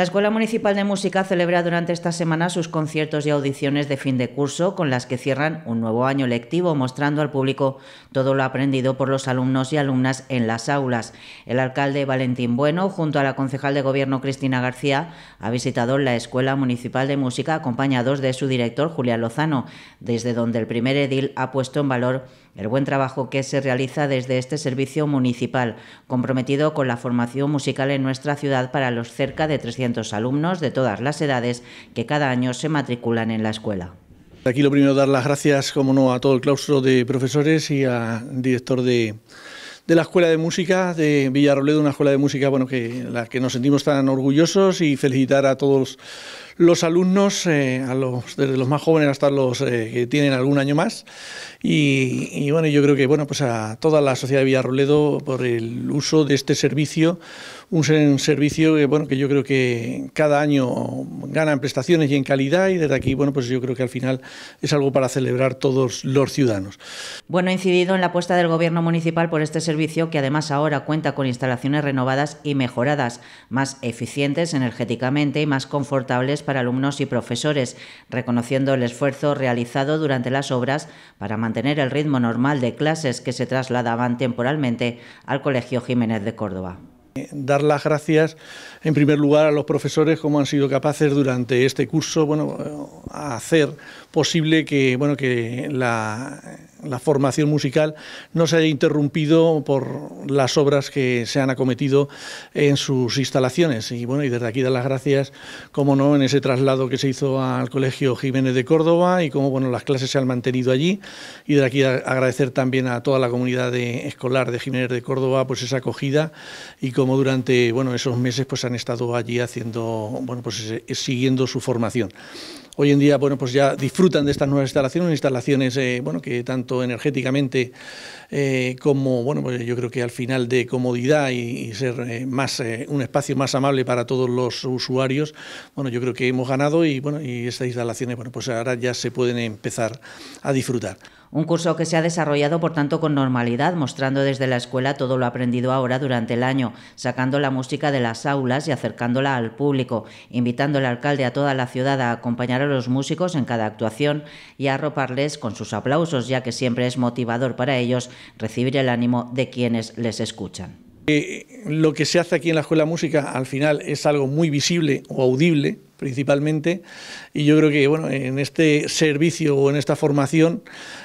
La Escuela Municipal de Música celebra durante esta semana sus conciertos y audiciones de fin de curso, con las que cierran un nuevo año lectivo, mostrando al público todo lo aprendido por los alumnos y alumnas en las aulas. El alcalde Valentín Bueno, junto a la concejal de Gobierno Cristina García, ha visitado la Escuela Municipal de Música acompañados de su director Julia Lozano, desde donde el primer edil ha puesto en valor el buen trabajo que se realiza desde este servicio municipal, comprometido con la formación musical en nuestra ciudad para los cerca de 300 alumnos de todas las edades que cada año se matriculan en la escuela. Aquí lo primero dar las gracias, como no, a todo el claustro de profesores y al director de de la Escuela de Música de Villarrobledo, una escuela de música bueno, que, la que nos sentimos tan orgullosos y felicitar a todos los alumnos, eh, a los, desde los más jóvenes hasta los eh, que tienen algún año más. Y, bueno, yo creo que bueno, pues a toda la sociedad de Villarrobledo por el uso de este servicio, un servicio que, bueno, que yo creo que cada año gana en prestaciones y en calidad y desde aquí bueno, pues yo creo que al final es algo para celebrar todos los ciudadanos. Bueno, ha incidido en la apuesta del Gobierno Municipal por este servicio servicio que además ahora cuenta con instalaciones renovadas y mejoradas, más eficientes energéticamente y más confortables para alumnos y profesores, reconociendo el esfuerzo realizado durante las obras para mantener el ritmo normal de clases que se trasladaban temporalmente al Colegio Jiménez de Córdoba. Eh, dar las gracias, en primer lugar, a los profesores, como han sido capaces durante este curso, bueno, eh, a hacer posible que, bueno, que la la formación musical no se haya interrumpido por las obras que se han acometido en sus instalaciones. Y bueno, y desde aquí dar las gracias, como no, en ese traslado que se hizo al Colegio Jiménez de Córdoba y como bueno, las clases se han mantenido allí. Y desde aquí agradecer también a toda la comunidad escolar de Jiménez de Córdoba pues esa acogida y como durante bueno, esos meses pues han estado allí haciendo, bueno, pues eh, siguiendo su formación. Hoy en día, bueno, pues ya disfrutan de estas nuevas instalaciones, instalaciones eh, bueno, que tanto energéticamente eh, como, bueno, pues yo creo que al final de comodidad y, ser eh, más eh, un espacio más amable para todos los usuarios, bueno, yo creo que hemos ganado y, bueno, y estas instalaciones, bueno, pues ahora ya se pueden empezar a disfrutar. Un curso que se ha desarrollado, por tanto, con normalidad, mostrando desde la escuela todo lo aprendido ahora durante el año, sacando la música de las aulas y acercándola al público, invitando al alcalde a toda la ciudad a acompañar a los músicos en cada actuación y a arroparles con sus aplausos, ya que siempre es motivador para ellos recibir el ánimo de quienes les escuchan. Eh, lo que se hace aquí en la Escuela Música al final es algo muy visible o audible, principalmente. Y yo creo que bueno, en este servicio o en esta formación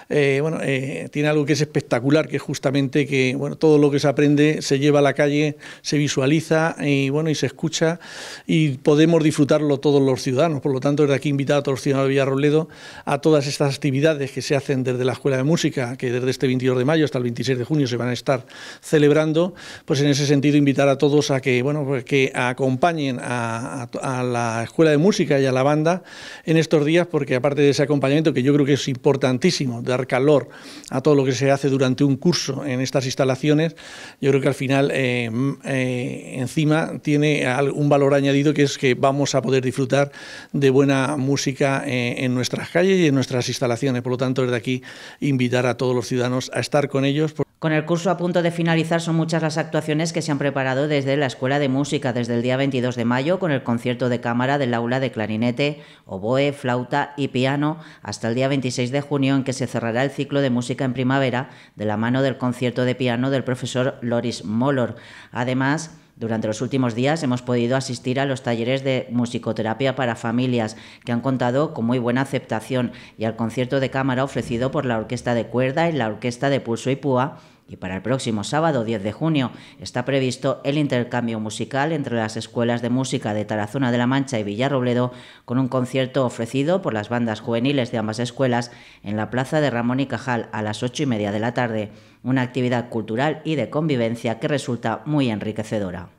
eh, bueno, eh, tiene algo que es espectacular, que es justamente que bueno, todo lo que se aprende se lleva a la calle, se visualiza y, bueno, y se escucha y podemos disfrutarlo todos los ciudadanos. Por lo tanto, desde aquí invitar a todos los ciudadanos de Villarrobledo a todas estas actividades que se hacen desde la Escuela de Música, que desde este 22 de mayo hasta el 26 de junio se van a estar celebrando, pues en ese sentido invitar a todos a que, bueno, pues que acompañen a la Escuela de Música y a la banda en estos días, porque aparte de ese acompañamiento, que yo creo que es importantísimo, dar calor a todo lo que se hace durante un curso en estas instalaciones, yo creo que al final eh, eh, encima tiene un valor añadido que es que vamos a poder disfrutar de buena música eh, en nuestras calles y en nuestras instalaciones. Por lo tanto, desde aquí invitar a todos los ciudadanos a estar con ellos. Con el curso a punto de finalizar son muchas las actuaciones que se han preparado desde la Escuela de Música desde el día 22 de mayo con el concierto de cámara del aula de clarinete, oboe, flauta y piano hasta el día 26 de junio en que se cerrará el ciclo de música en primavera de la mano del concierto de piano del profesor Loris Mollor. Además, durante los últimos días hemos podido asistir a los talleres de musicoterapia para familias que han contado con muy buena aceptación y al concierto de cámara ofrecido por la Orquesta de Cuerda y la Orquesta de Pulso y Púa y para el próximo sábado 10 de junio está previsto el intercambio musical entre las escuelas de música de Tarazona de la Mancha y Villarrobledo con un concierto ofrecido por las bandas juveniles de ambas escuelas en la plaza de Ramón y Cajal a las 8 y media de la tarde, una actividad cultural y de convivencia que resulta muy enriquecedora.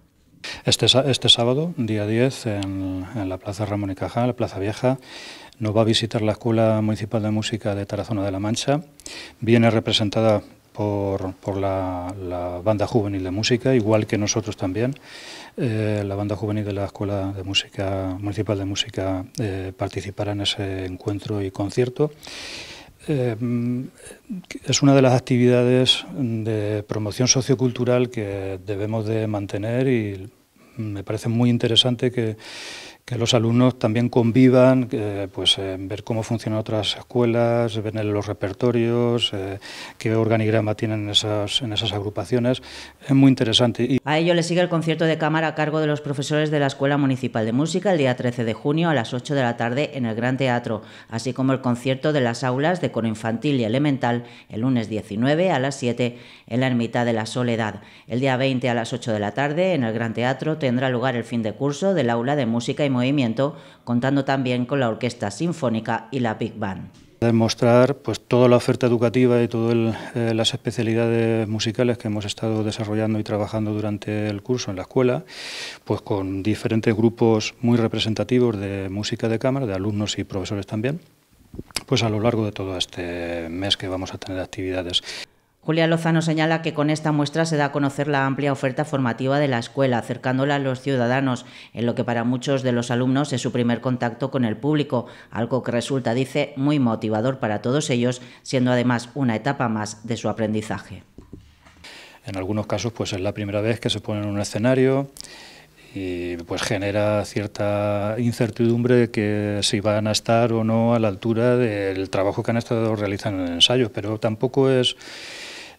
Este, este sábado, día 10, en, la Plaza Ramón y Cajal, Plaza Vieja, nos va a visitar la Escuela Municipal de Música de Tarazona de la Mancha. Viene representada por, la, banda juvenil de música, igual que nosotros también, eh, la banda juvenil de la Escuela de Música Municipal de Música eh, participará en ese encuentro y concierto. Eh, es una de las actividades de promoción sociocultural que debemos de mantener y me parece muy interesante que que los alumnos también convivan, eh, pues ver cómo funcionan otras escuelas, ver los repertorios, eh, qué organigrama tienen en esas, en esas agrupaciones, es muy interesante. A ello le sigue el concierto de cámara a cargo de los profesores de la Escuela Municipal de Música el día 13 de junio a las 8 de la tarde en el Gran Teatro, así como el concierto de las aulas de coro infantil y elemental el lunes 19 a las 7 en la Ermita de la Soledad. El día 20 a las 8 de la tarde en el Gran Teatro tendrá lugar el fin de curso del aula de música y movimiento, contando también con la Orquesta Sinfónica y la Big Band. Demostrar pues, toda la oferta educativa y todas eh, las especialidades musicales que hemos estado desarrollando y trabajando durante el curso en la escuela, pues con diferentes grupos muy representativos de música de cámara, de alumnos y profesores también, pues a lo largo de todo este mes que vamos a tener actividades. Julia Lozano señala que con esta muestra se da a conocer la amplia oferta formativa de la escuela, acercándola a los ciudadanos, en lo que para muchos de los alumnos es su primer contacto con el público, algo que resulta, dice, muy motivador para todos ellos, siendo además una etapa más de su aprendizaje. En algunos casos pues es la primera vez que se ponen en un escenario y pues genera cierta incertidumbre de que si van a estar o no a la altura del trabajo que han estado realizando en ensayos, pero tampoco es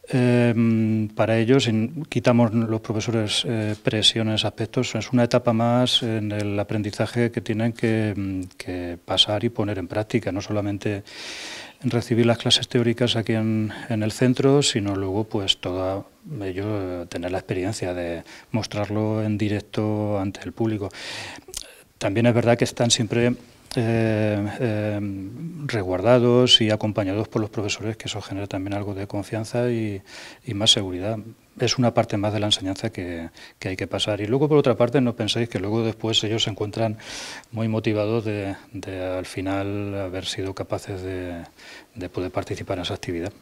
Em, para ellos quitamos los profesores en eh, presiones, aspectos. Es una etapa más en el aprendizaje que tienen mm, que, pasar y poner en práctica, no solamente recibir las clases teóricas aquí en, el centro, sino luego pues toda ello eh, tener la experiencia de mostrarlo en directo ante el público. También es verdad que están siempre eh, eh, resguardados y acompañados por los profesores, que eso genera también algo de confianza y, más seguridad. Es una parte más de la enseñanza que, hay que pasar. Y luego, por otra parte, no penséis que luego después ellos se encuentran muy motivados de, al final haber sido capaces de poder participar en esa actividad.